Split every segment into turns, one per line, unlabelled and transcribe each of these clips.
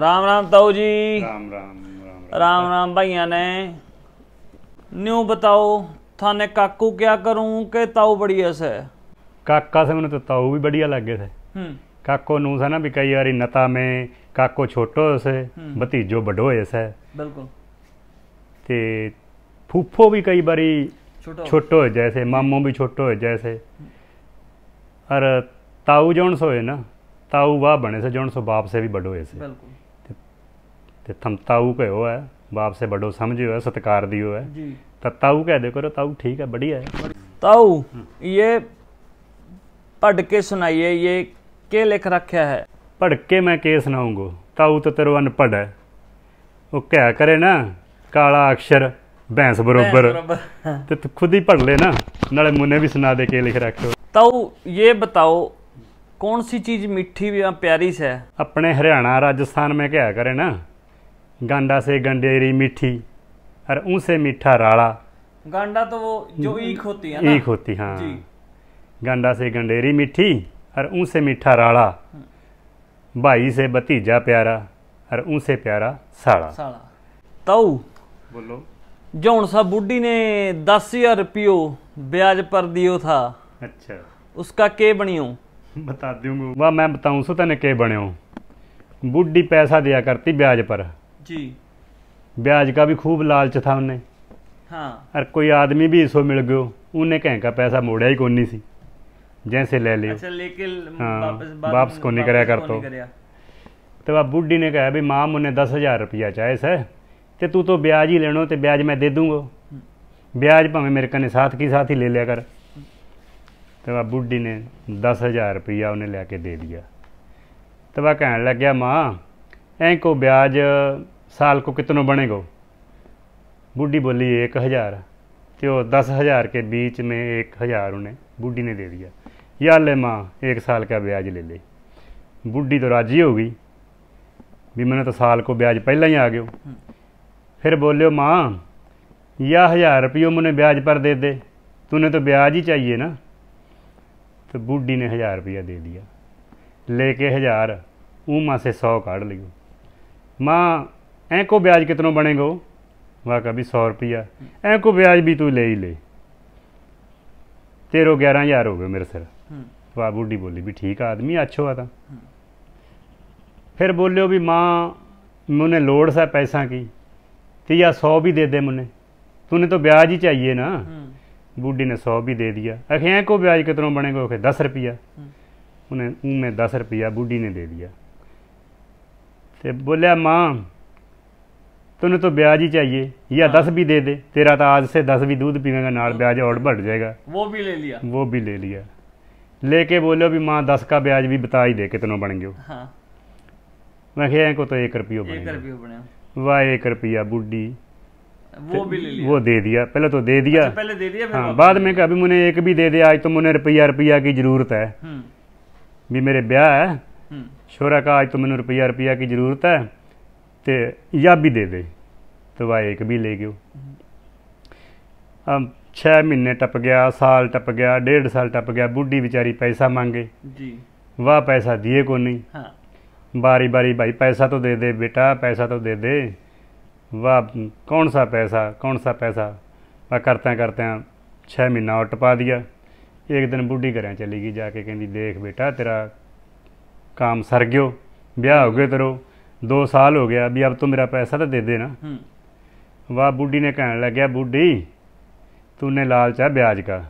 ਰਾਮ ਰਾਮ ਤਾਉ ਜੀ ਰਾਮ ਰਾਮ ਰਾਮ ਰਾਮ ਭਾਈਆਂ ਨੇ ਨਿਉ ਬਤਾਓ ਥਾਨੇ ਕਾਕੂ ਕਿਆ ਕਰੂੰ ਕਿ ਤਾਉ ਬੜੀ ਅਸ ਹੈ
काका से मैंने तो ताऊ भी बढ़िया लगे थे काको नू था ना भी कई बार नता में काको छोटो से भतीजो बड़ो ऐसा बिल्कुल ते फूफो भी कई बारी छोटो है जैसे मामो भी छोटो है जैसे और ताऊ जोन सो है ना ताऊ वाह बने से जोन सो बाप से भी बड़ो ऐसे बिल्कुल ਤੇ ਤੰਤਾਊ ਕਹੋ ਹੈ ਬਾਪ ਸੇ ਬੜੋ ਸਮਝਿਓ ਹੈ ਸਤਕਾਰ ਦਿਓ ਹੈ ਜੀ ਤਤਾਊ ਕਹਿ ਦੇ ਕਰੋ ਤਾਊ ਠੀਕ ਹੈ ਬੜੀ ਹੈ ਤਾਊ ਇਹ ਪੜ ਕੇ ਸੁਣਾਈਏ ਇਹ ਕੇ ਲਿਖ ਰੱਖਿਆ ਹੈ ਪੜ ਕੇ ਮੈਂ ਕੇ ਸੁਣਾਉਂਗਾ ਤਾਊ ਤੇ ਤੇਰਾ ਅਨਪੜ ਹੈ ਉਹ ਕਹਿ ਕਰੇ ਨਾ ਕਾਲਾ ਅਕਸ਼ਰ ਬੈਂਸ ਬਰੋਬਰ ਤੇ ਤੂੰ ਖੁਦ ਹੀ ਪੜ ਲੈ ਨਾ ਨਾਲੇ ਮੁੰਨੇ ਵੀ ਸੁਣਾ ਦੇ ਕੇ ਲਿਖ ਰੱਖਿਓ
ਤਾਊ ਇਹ ਬਤਾਓ ਕੌਣ ਸੀ ਚੀਜ਼ ਮਿੱਠੀ ਵੀ ਆ ਪਿਆਰੀ ਸੈ
ਆਪਣੇ ਹਰਿਆਣਾ ਰਾਜਸਥਾਨ ਮੈਂ ਕਿਹਾ ਕਰੇ ਨਾ गांडा से गंडेरी मीठी और उनसे मीठा राड़ा
गांडा तो वो जो ईख होती है ना ईख होती हाँ
गांडा से गंडेरी मीठी और उनसे मीठा राड़ा भाई से भतीजा प्यारा और उनसे प्यारा साड़ा साड़ा ताऊ बोलो जो हूँ सा
बूढ़ी ने दस हजार रुपयो ब्याज पर दियो था अच्छा उसका
के बनियो बता दूंगा वाह मैं बताऊँ सो तेने के बने बूढ़ी पैसा दिया करती ब्याज पर ਜੀ ਵਿਆਜ ਕਾ ਵੀ ਖੂਬ ਲਾਲਚ ਥਾ ਉਹਨੇ ਹਾਂ ਔਰ ਕੋਈ ਆਦਮੀ ਵੀ ਇਸੋ ਮਿਲ ਗਿਓ ਉਹਨੇ ਕਹਿ ਕਾ ਪੈਸਾ ਮੋੜਿਆ ਹੀ ਕੋਨੀ ਸੀ ਜੈਸੇ ਲੈ ਲਿਓ ਅੱਛਾ ਲੇਕਿਨ ਵਾਪਸ ਵਾਪਸ ਕੋਨੀ ਕਰਿਆ ਕਰ ਤੋ ਤੇ ਬਾ ਬੁੱਢੀ ਨੇ ਕਹਾ ਵੀ ਮਾਂ ਮੁੰਨੇ 10000 ਰੁਪਿਆ ਚਾਹੇ ਸੈ ਤੇ ਤੂੰ ਤੋ ਵਿਆਜ ਹੀ ਲੈਣੋ ਤੇ ਵਿਆਜ ਮੈਂ ਦੇ ਦੂੰਗਾ ਵਿਆਜ ਭਾਵੇਂ ਮੇਰੇ ਕਨੇ ਸਾਥ ਕੀ ਸਾਥ ਹੀ ਲੈ ਲਿਆ ਕਰ ਤੇ ਬਾ ਬੁੱਢੀ ਨੇ 10000 ਰੁਪਿਆ ਉਹਨੇ ਲੈ ਕੇ ਦੇ ਦਿਆ ਤੇ ਬਾ ਕਹਿਣ ਲੱਗਿਆ ਮਾਂ ਐਂ ਕੋ ਵਿਆਜ साल को कितनों बनेगो बूढ़ी बोली एक हज़ार तो दस हज़ार के बीच में एक हज़ार उन्हें बूढ़ी ने दे दिया या ले माँ एक साल का ब्याज ले ले बूढ़ी तो राजी हो गई भी मैंने तो साल को ब्याज पहले ही आ गयो फिर बोलियो माँ या हज़ार रुपये मुझे ब्याज पर दे दे तूने तो ब्याज ही चाहिए ना तो बूढ़ी ने हज़ार रुपया दे दिया लेके हज़ार ऊमा से सौ काट लियो माँ ਐਂ ਕੋ ਵਿਆਜ ਕਿਤਨੋਂ ਬਣੇਗਾ ਵਾ ਕਾ ਵੀ 100 ਰੁਪਿਆ ਐ ਕੋ ਵਿਆਜ ਵੀ ਤੂੰ ਲੈ ਹੀ ਲੈ ਤੇਰੋ 11000 ਹੋ ਗਏ ਮੇਰੇ ਸਿਰ ਵਾ ਬੁੱਢੀ ਬੋਲੀ ਵੀ ਠੀਕ ਆ ਆਦਮੀ ਅੱਛੋ ਆ ਤਾਂ ਫਿਰ ਬੋਲਿਓ ਵੀ ਮਾਂ ਮੁੰਨੇ ਲੋੜ ਸਾ ਪੈਸਾ ਕੀ ਕਿ ਤੀਆ 100 ਵੀ ਦੇ ਦੇ ਮੁੰਨੇ ਨੇ ਤਾਂ ਵਿਆਜ ਹੀ ਚਾਹੀਏ ਨਾ ਬੁੱਢੀ ਨੇ 100 ਵੀ ਦੇ ਦਿਆ ਅਖੇ ਐ ਕੋ ਵਿਆਜ ਕਿਤਨੋਂ ਬਣੇਗਾ ਅਖੇ 10 ਰੁਪਿਆ ਉਹਨੇ ਉਹਨੇ 10 ਰੁਪਿਆ ਬੁੱਢੀ ਨੇ ਦੇ ਦਿਆ ਤੇ ਬੋਲਿਆ ਮਾਂ तो तो ब्याज ही चाहिए या हाँ। दस भी दे दे तेरा तो आज से दस भी दूध पीवेगा नाल हाँ। ब्याज और बढ़ जाएगा
वो भी ले लिया
वो भी ले लिया लेके बोलो भी माँ दस का ब्याज भी बता ही दे कितनों बन गयो हाँ। मैं को तो एक रुपये
बने
वाह एक रुपया बूढ़ी वो भी ले लिया वो दे दिया पहले तो दे दिया अच्छा,
पहले दे दिया हाँ, बाद में
कहा मुझे एक भी दे दिया आज तो मुझे रुपया रुपया की जरूरत है
हम्म।
भी मेरे ब्याह है छोरा हम्म। का आज तो मैंने रुपया रुपया की जरूरत है ਤੇ ਯਾਬੀ ਦੇ ਦੇ ਦਵਾਈ ਇੱਕ ਵੀ ਲੈ ਗਿਓ ਅਮ 6 ਮਹੀਨੇ ਟੱਪ ਗਿਆ ਸਾਲ ਟੱਪ ਗਿਆ ਡੇਢ ਸਾਲ ਟੱਪ ਗਿਆ ਬੁੱਢੀ ਵਿਚਾਰੀ ਪੈਸਾ ਮੰਗੇ ਜੀ ਵਾ ਪੈਸਾ ਦਈਏ ਕੋ ਨਹੀਂ ਹਾਂ ਬਾਰੀ ਬਾਰੀ ਭਾਈ ਪੈਸਾ ਤਾਂ ਦੇ ਦੇ ਬੇਟਾ ਪੈਸਾ ਤਾਂ ਦੇ ਦੇ ਵਾ ਕੌਣ ਸਾ ਪੈਸਾ ਕੌਣ ਸਾ ਪੈਸਾ ਵਾ ਕਰਤਾ ਕਰਤਾ 6 ਮਹੀਨਾ ਉਟਪਾ ਦਿਆ ਇੱਕ ਦਿਨ ਬੁੱਢੀ ਘਰਾਂ ਚਲੀ ਗਈ ਜਾ ਕੇ ਕਹਿੰਦੀ ਦੇਖ ਬੇਟਾ ਤੇਰਾ ਕੰਮ ਸਰ ਗਿਓ ਵਿਆਹ ਹੋ ਗਿਆ ਤਰੋ ਸਾਲ ਹੋ ਗਿਆ ਵੀ ਅਬ ਤੋ ਮੇਰਾ ਪੈਸਾ ਤਾਂ ਦੇ ਦੇ ਨਾ ਹੂੰ ਵਾ ਬੁੱਢੀ ਨੇ ਕਹਿਣ ਲੱਗਿਆ ਬੁੱਢੀ ਤੂੰ ਨੇ ਲਾਲਚਾ ਵਿਆਜ ਕਾ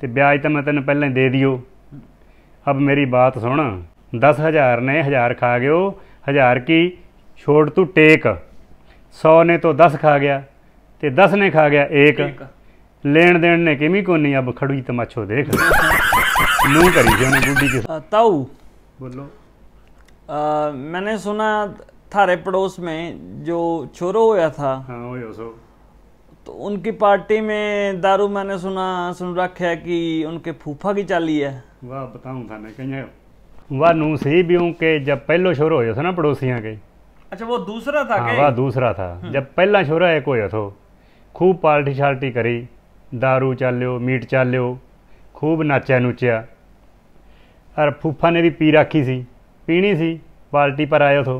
ਤੇ ਵਿਆਜ ਤਾਂ ਮੈਂ ਤੈਨੂੰ ਪਹਿਲਾਂ ਹੀ ਦੇ ਦਿਓ ਅਬ ਮੇਰੀ ਬਾਤ ਸੁਣ 10000 ਨੇ 1000 ਖਾ ਗਿਓ 1000 ਕੀ ਛੋੜ ਤੂੰ ਟੇਕ 100 ਨੇ ਤੋਂ 10 ਖਾ ਗਿਆ ਤੇ 10 ਨੇ ਖਾ ਗਿਆ 1 ਲੈਣ ਦੇਣ ਨੇ ਕਿਵੇਂ ਨਹੀਂ ਅਬ ਖੜੂਈ ਤਮਾਚੋ ਦੇਖ ਨੂੰ ਕਰੀ ਜੇ ਉਹਨੇ ਬੁੱਢੀ ਕੇ
ਤਾਉ ਬੋਲੋ आ, मैंने सुना थारे पड़ोस में जो छोरो हुआ था हाँ हो तो उनकी पार्टी में दारू मैंने सुना सुन रखे कि उनके फूफा की चाली है
वाह बताऊं थाने कहीं नू सही भी हूँ कि जब पहलो छोरो हुआ था ना पड़ोसियाँ के
अच्छा वो दूसरा था हाँ, वाह
दूसरा था हम्म। जब पहला छोरा एक हुआ था खूब पार्टी शार्टी करी दारू चाल्यो मीट चाल्यो खूब नाचा नुचिया और फूफा ने भी पी रखी सी पीनी थी पार्टी पर आयो तो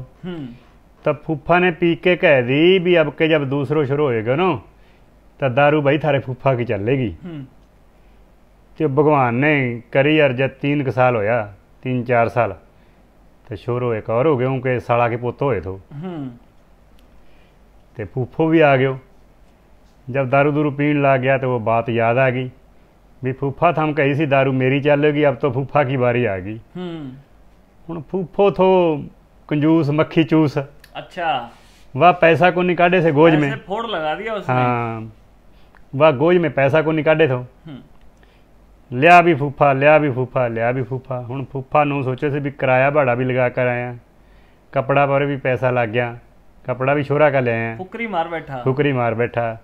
तब फूफा ने पी के कह दी भी अब के जब दूसरों शुरू होएगा ना तो दारू भाई थारे फूफा की चलेगी तो भगवान ने करी यार जब तीन साल होया तीन चार साल तो शुरू एक और हो गए उनके साला के पुत होए तो ते फूफो भी आ गयो जब दारू दूरू पीन लग गया तो वो बात याद आ गई भी फूफा थम कही सी दारू मेरी चलेगी अब तो फूफा की बारी आ गई ਹੁਣ ਫੂਫੋ ਥੋ ਕੰਜੂਸ ਮੱਖੀ ਚੂਸ ਅੱਛਾ ਵਾ ਪੈਸਾ ਕੋ ਨਹੀਂ ਕਾਢੇ ਸੇ ਗੋਜ ਮੇ ਉਸਨੇ
ਫੋੜ ਲਗਾ ਦਿਆ ਉਸਨੇ ਹਾਂ
ਵਾ ਗੋਜ ਮੇ ਪੈਸਾ ਕੋ ਨਹੀਂ ਕਾਢੇ ਥੋ ਲਿਆ ਵੀ ਫੂਫਾ ਲਿਆ ਵੀ ਫੂਫਾ ਲਿਆ ਵੀ ਫੂਫਾ ਹੁਣ ਫੂਫਾ ਨੂੰ ਸੋਚੇ ਸੀ ਵੀ ਕਿਰਾਇਆ ਭਾੜਾ ਵੀ ਲਗਾ ਕੇ ਆਇਆ ਕਪੜਾ ਪਰ ਵੀ ਪੈਸਾ ਲੱਗ ਗਿਆ ਕਪੜਾ ਵੀ ਛੋਰਾ ਕਾ ਲਿਆ ਹੈ
ਫੁਕਰੀ ਮਾਰ ਬੈਠਾ ਫੁਕਰੀ
ਮਾਰ ਬੈਠਾ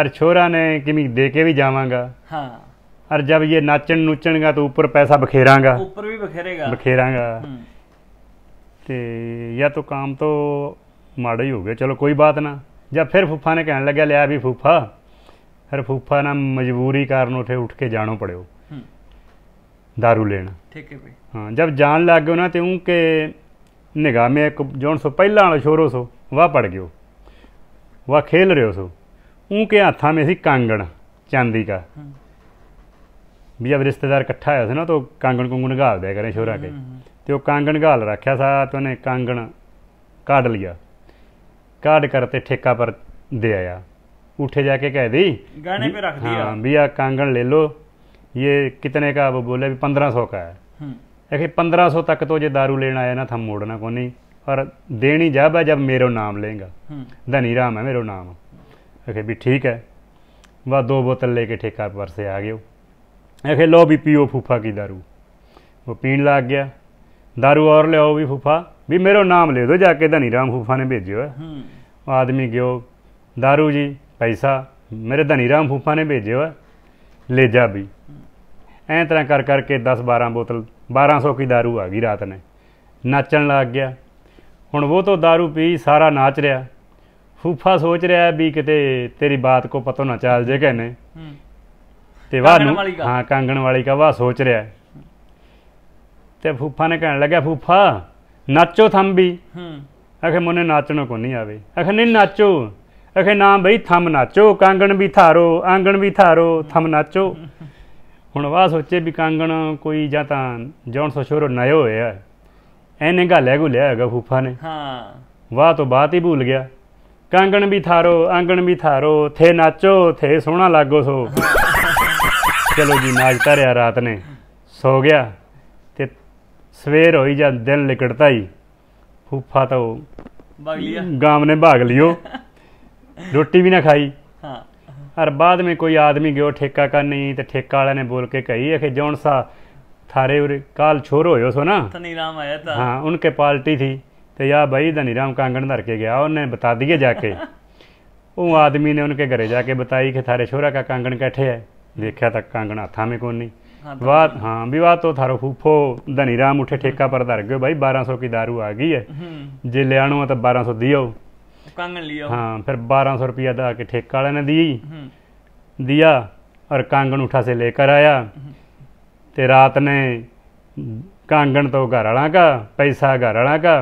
ਅਰ ਛੋਰਾ ਨੇ ਕਿਵੇਂ ਦੇ ਕੇ ਵੀ ਜਾਵਾਂਗਾ ਹਾਂ ਔਰ ਜਬ ਇਹ ਨਾਚਣ ਨੂਚਣਗਾ ਤਾਂ ਉੱਪਰ ਪੈਸਾ ਬਖੇਰਾਂਗਾ ਉੱਪਰ ਵੀ ਬਖੇਰੇਗਾ ਬਖੇਰਾਂਗਾ ਤੇ ਜਾਂ ਤਾਂ ਕੰਮ ਤੋਂ ਮਾੜਾ ਹੀ ਹੋ ਗਿਆ ਚਲੋ ਕੋਈ ਬਾਤ ਨਾ ਜਾਂ ਫਿਰ ਫੁੱਫਾ ਨੇ ਕਹਿਣ ਲੱਗਾ ਲਿਆ ਵੀ ਫੁੱਫਾ ਫਿਰ ਫੁੱਫਾ ਨਾਲ ਮਜਬੂਰੀ ਕਾਰਨ ਉੱਥੇ ਉੱਠ ਕੇ ਜਾਣੋ ਪੜਿਓ दारू ਲੈਣਾ ਠੀਕ ਹੈ ਭਾਈ ਹਾਂ ਜਦ ਜਾਣ ਲੱਗ ਗਏ ਨਾ ਤੇ ਉਹ ਕਿ ਨਿਗਾਹ ਮੇ ਇੱਕ ਜੋਨ ਸੋ ਪਹਿਲਾਂ ਵਾਲਾ ਸ਼ੋਰੋ ਸੋ ਵਾਹ ਪੜ ਗਿਓ ਵਾਹ ਖੇਲ ਰਿਓ ਸੋ ਉਹ ਕਿ ਹੱਥਾਂ ਮੇ ਸੀ ਕਾਂਗਣ ਚਾਂਦੀ ਦਾ ਵੀ ਜਬ ਰਿਸ਼ਤੇਦਾਰ ਇਕੱਠਾ ਹੋਇਆ ਸੀ ਨਾ ਤੋ ਕਾਂਗਣ ਕੁੰਗਣ ਘਾਲ ਦਿਆ ਕਰੇ ਸ਼ੋਰਾ ਕੇ ਤੇ ਉਹ ਕਾਂਗਣ ਘਾਲ ਰੱਖਿਆ ਸਾ ਤੇ ਉਹਨੇ ਕਾਂਗਣ ਕਾਢ ਲਿਆ ਕਾਢ ਕਰ ਤੇ ਠੇਕਾ ਪਰ ਦੇ ਆਇਆ ਉੱਠੇ ਜਾ ਕੇ ਕਹਿ ਦੇ
ਗਾਣੇ ਪੇ ਰੱਖ ਦਿਆ ਹਾਂ
ਵੀ ਆ ਕਾਂਗਣ ਲੈ ਲੋ ਇਹ ਕਿਤਨੇ ਕਾ ਉਹ ਬੋਲੇ ਵੀ 1500 ਕਾ ਹੈ ਇਹ 1500 ਤੱਕ ਤੋ ਜੇ दारू ਲੈਣ ਆਇਆ ਨਾ ਥਮ ਮੋੜਨਾ ਕੋਨੀ ਔਰ ਦੇਣੀ ਜਾਬਾ ਜਬ ਮੇਰੋ ਨਾਮ ਲੇਗਾ ਹਮ ਧਨੀ ਰਾਮ ਹੈ ਮੇਰੋ ਨਾਮ ਅਖੇ ਵੀ ਠੀਕ ਹੈ ਵਾ ਦੋ ਬੋਤਲ ਲੈ ਕੇ ਠੇਕਾ ਪਰ ਸੇ ਆ ਗਿਓ मैं ਲੋ लो भी पियो फूफा दारू ਉਹ ਪੀਣ ਲੱਗ ਗਿਆ दारू ਔਰ और ਵੀ ਫੁੱਫਾ ਵੀ फूफा ਨਾਮ ਲੈ ਦੋ ਜਾ ਕੇ जाके ਰਾਮ ਫੁੱਫਾ ਨੇ ਭੇਜਿਓ ਹੂੰ ਉਹ ਆਦਮੀ ਗਿਓ दारू ਜੀ ਪੈਸਾ ਮੇਰੇ ਧਨੀ ਰਾਮ ਫੁੱਫਾ ਨੇ ਭੇਜਿਆ ਲੈ ਜਾ ਵੀ ਐਂ ਤਰ੍ਹਾਂ ਕਰ ਕਰਕੇ 10 12 ਬੋਤਲ 1200 ਕੀ दारू ਆ ਗਈ ਰਾਤ ਨੇ ਨਾਚਣ ਲੱਗ ਗਿਆ ਹੁਣ ਉਹ ਤੋਂ दारू ਪੀ ਸਾਰਾ ਨਾਚ ਰਿਹਾ ਫੁੱਫਾ ਸੋਚ ਰਿਹਾ ਵੀ ਕਿਤੇ ਤੇਰੀ ਬਾਤ ਕੋ ਪਤਾ ਨਾ ਚੱਲ ਜੇ ਕਹਨੇ ਤੇ ਵਾਹ ਨੂੰ ਹਾਂ ਕਾਂਗਣ ਵਾਲੀ ਕਾ ਵਾਹ ਸੋਚ ਰਿਹਾ ਤੇ ਫੂਫਾ ਨੇ ਕਹਿਣ ਲੱਗਾ ਫੂਫਾ ਨਾਚੋ ਥੰਬੀ ਹੂੰ ਅਖੇ ਮੋਨੇ ਨਾਚਣੋ ਕੋ ਨਹੀਂ ਆਵੇ ਅਖੇ ਨਹੀਂ ਨਾਚੋ ਅਖੇ ਨਾ ਬਈ ਥੰਮ ਨਾਚੋ ਕਾਂਗਣ ਵੀ ਥਾਰੋ ਆਂਗਣ ਵੀ ਥਾਰੋ ਥੰਮ ਨਾਚੋ ਹੁਣ ਵਾਹ ਸੋਚੇ ਵੀ ਕਾਂਗਣ ਕੋਈ ਜਾਂ ਤਾਂ ਜੌਨ ਸੋਸ਼ੋਰ ਨਯੋ ਹੋਇਆ ਐਨੇ ਗਾਲਿਆ ਲਿਆ ਹੈਗਾ ਫੂਫਾ ਨੇ ਹਾਂ ਵਾਹ ਤੋਂ ਬਾਤ ਹੀ ਭੁੱਲ ਗਿਆ ਕਾਂਗਣ ਵੀ ਥਾਰੋ ਆਂਗਣ ਵੀ ਥਾਰੋ ਥੇ ਨਾਚੋ ਥੇ ਸੋਹਣਾ ਲਾਗੋ ਸੋ ਚਲੋ ਜੀ ਨਾਚ ਧਰਿਆ ਰਾਤ ਨੇ ਸੋ ਗਿਆ ਤੇ ਸਵੇਰ ਹੋਈ ਜਾਂ ਦਿਨ ਲਿਕੜਦਾ ਹੀ ਫੁੱਫਾ ਤਾਂ ਭਾਗ ਲਿਆ ਗਾਮ ਨੇ ਭਾਗ ਲਿਓ ਰੋਟੀ ਵੀ ਨਾ ਖਾਈ ਹਾਂ ਅਰ ਬਾਅਦ ਮੇ ਕੋਈ ਆਦਮੀ ਗਿਓ ਠੇਕਾ ਕਰਨੀ ਤੇ ਠੇਕਾ ਵਾਲਿਆਂ ਨੇ ਬੋਲ ਕੇ ਕਹੀ ਅਖੇ ਜੌਣ ਸਾ ਥਾਰੇ ਉਰੇ ਕਾਲ ਛੋਰ ਹੋਇਓ ਸੋ ਨਾ
ਧਨੀ ਰਾਮ ਆਇਆ ਤਾਂ ਹਾਂ
ਉਹਨਕੇ ਪਾਰਟੀ ਸੀ ਤੇ ਯਾ ਭਾਈ ਧਨੀ ਰਾਮ ਕਾਂਗਣ ਧਰ ਕੇ ਗਿਆ ਉਹਨੇ ਬਤਾ ਦਈਏ ਜਾ ਕੇ ਉਹ ਆਦਮੀ ਨੇ ਉਹਨਕੇ ਘਰੇ ਜਾ ਕੇ ਬਤਾਈ ਕਿ ਥਾਰੇ ਛੋਰਾ ਕਾ ਕਾਂਗਣ ਕੈਠੇ ਹੈ ਦੇਖਿਆ ਤਾਂ ਕਾਂਗਣਾ ਥਾਵੇਂ ਕੋਨੀ ਵਾਹ ਹਾਂ ਵਿਵਾਹ ਤੋਂ ਥਾਰੋ ਫੂਫੋ ਧਨੀ ਰਾਮ ਉਠੇ ਠੇਕਾ ਪਰ ਧਰ ਗਿਓ ਬਾਈ 1200 ਕੀ दारू ਆ ਗਈ ਹੈ ਜੇ ਲਿਆਣੋ ਤਾਂ 1200 ਦਿਓ
ਕਾਂਗਣ ਲਿਓ ਹਾਂ
ਫਿਰ 1200 ਰੁਪਿਆ ਦਾ ਕੇ ਠੇਕਾ ਵਾਲੇ ਨੇ ਦੀ ਦਿਆ ਔਰ ਕਾਂਗਣ ਉਠਾ ਸੇ ਲੈ ਕੇ ਆਇਆ ਤੇ ਰਾਤ ਨੇ ਕਾਂਗਣ ਤੋਂ ਘਰ ਵਾਲਾ ਕਾ ਪੈਸਾ ਘਰ ਵਾਲਾ ਕਾ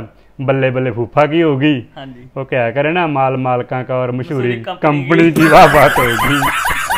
ਬੱਲੇ ਬੱਲੇ ਫੂਫਾ ਕੀ ਹੋ ਗਈ ਹਾਂਜੀ ਉਹ ਕਹਿਆ ਕਰੇ ਨਾ ਮਾਲ ਮਾਲਕਾਂ ਕਾ ਔਰ ਮਸ਼ਹੂਰੀ ਕੰਪਨੀ ਦੀ ਵਾਹ ਬਾਤ ਹੋ ਗਈ